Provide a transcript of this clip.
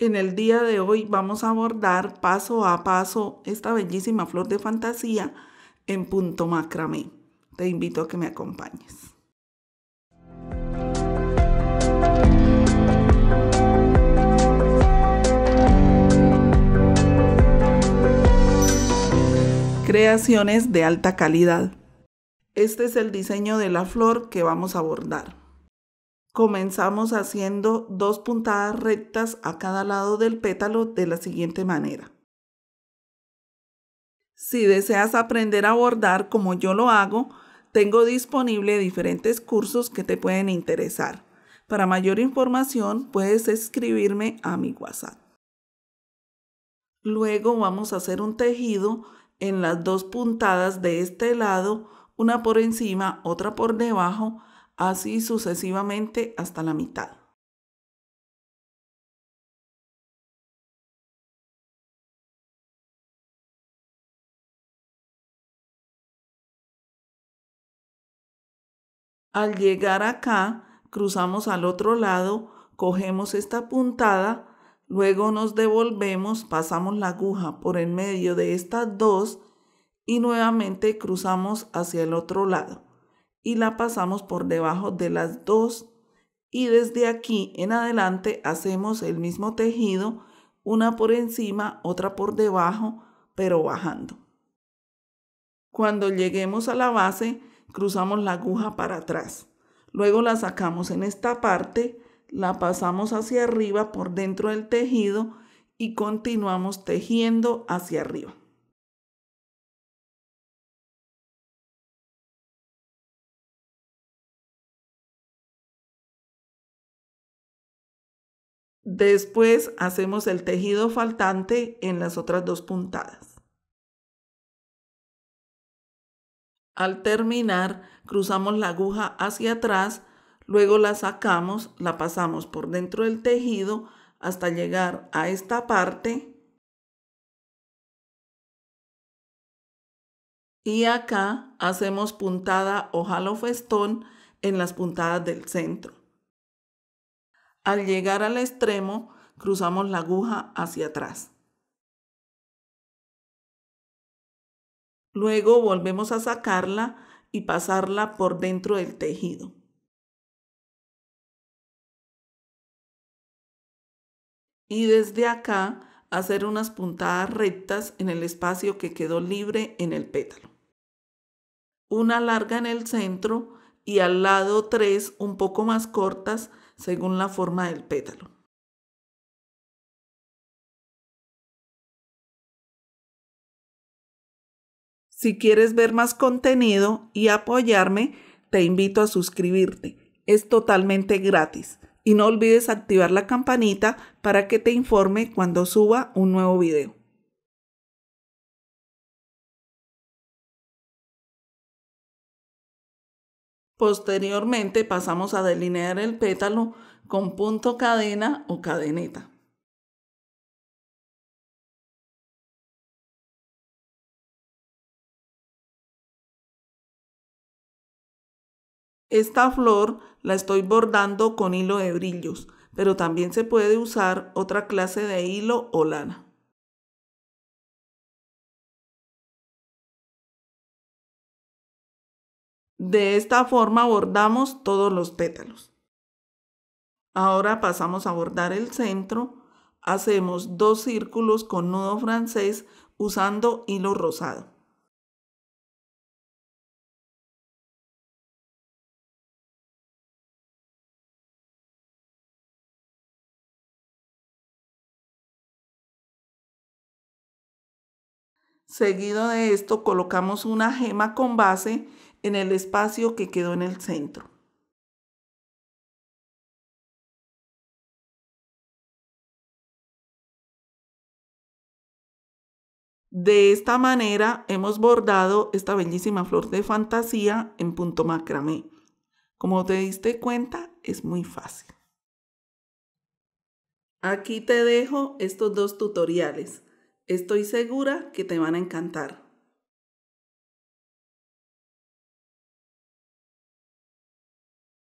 En el día de hoy vamos a abordar paso a paso esta bellísima flor de fantasía en punto macramé. Te invito a que me acompañes. Creaciones de alta calidad. Este es el diseño de la flor que vamos a abordar. Comenzamos haciendo dos puntadas rectas a cada lado del pétalo de la siguiente manera. Si deseas aprender a bordar como yo lo hago, tengo disponible diferentes cursos que te pueden interesar. Para mayor información puedes escribirme a mi WhatsApp. Luego vamos a hacer un tejido en las dos puntadas de este lado, una por encima, otra por debajo, así sucesivamente hasta la mitad. Al llegar acá, cruzamos al otro lado, cogemos esta puntada, luego nos devolvemos, pasamos la aguja por en medio de estas dos y nuevamente cruzamos hacia el otro lado y la pasamos por debajo de las dos y desde aquí en adelante hacemos el mismo tejido, una por encima, otra por debajo, pero bajando. Cuando lleguemos a la base, cruzamos la aguja para atrás. Luego la sacamos en esta parte, la pasamos hacia arriba por dentro del tejido y continuamos tejiendo hacia arriba. Después hacemos el tejido faltante en las otras dos puntadas. Al terminar, cruzamos la aguja hacia atrás, luego la sacamos, la pasamos por dentro del tejido hasta llegar a esta parte. Y acá hacemos puntada o jalo festón en las puntadas del centro. Al llegar al extremo, cruzamos la aguja hacia atrás. Luego volvemos a sacarla y pasarla por dentro del tejido. Y desde acá hacer unas puntadas rectas en el espacio que quedó libre en el pétalo. Una larga en el centro y al lado tres un poco más cortas según la forma del pétalo. Si quieres ver más contenido y apoyarme, te invito a suscribirte. Es totalmente gratis. Y no olvides activar la campanita para que te informe cuando suba un nuevo video. Posteriormente pasamos a delinear el pétalo con punto cadena o cadeneta. Esta flor la estoy bordando con hilo de brillos, pero también se puede usar otra clase de hilo o lana. De esta forma bordamos todos los pétalos. Ahora pasamos a bordar el centro. Hacemos dos círculos con nudo francés usando hilo rosado. Seguido de esto colocamos una gema con base en el espacio que quedó en el centro. De esta manera hemos bordado esta bellísima flor de fantasía en punto macramé. Como te diste cuenta, es muy fácil. Aquí te dejo estos dos tutoriales. Estoy segura que te van a encantar.